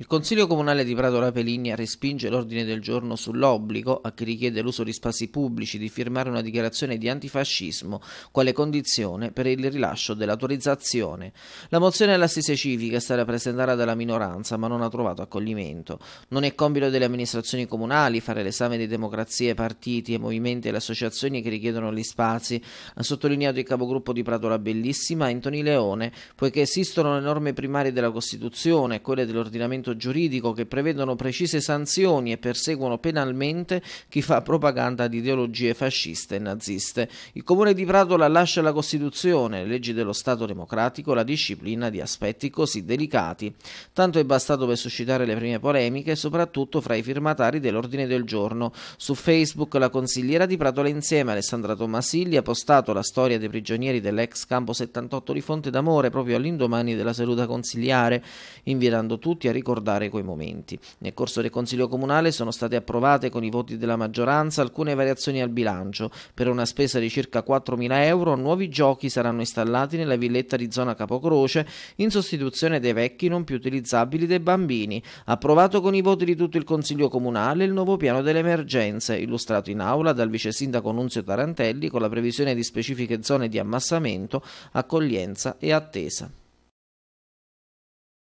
Il Consiglio Comunale di Prato Rapeligna respinge l'ordine del giorno sull'obbligo a chi richiede l'uso di spazi pubblici di firmare una dichiarazione di antifascismo quale condizione per il rilascio dell'autorizzazione. La mozione all'assise civica è stata presentata dalla minoranza ma non ha trovato accoglimento. Non è compito delle amministrazioni comunali fare l'esame di democrazie, partiti e movimenti e le associazioni che richiedono gli spazi, ha sottolineato il capogruppo di Prato la Bellissima Antoni Leone, poiché esistono le norme primarie della Costituzione e quelle dell'ordinamento ordinamento giuridico che prevedono precise sanzioni e perseguono penalmente chi fa propaganda di ideologie fasciste e naziste. Il comune di Pratola lascia la Costituzione, le leggi dello Stato democratico, la disciplina di aspetti così delicati. Tanto è bastato per suscitare le prime polemiche, soprattutto fra i firmatari dell'ordine del giorno. Su Facebook la consigliera di Pratola Insieme, Alessandra Tomasilli ha postato la storia dei prigionieri dell'ex campo 78 di Fonte d'Amore proprio all'indomani della seduta consigliare, invitando tutti a ricordare ricordare quei momenti. Nel corso del Consiglio Comunale sono state approvate con i voti della maggioranza alcune variazioni al bilancio. Per una spesa di circa 4.000 euro nuovi giochi saranno installati nella villetta di zona Capocroce in sostituzione dei vecchi non più utilizzabili dei bambini. Approvato con i voti di tutto il Consiglio Comunale il nuovo piano delle emergenze, illustrato in aula dal vice sindaco Nunzio Tarantelli con la previsione di specifiche zone di ammassamento, accoglienza e attesa.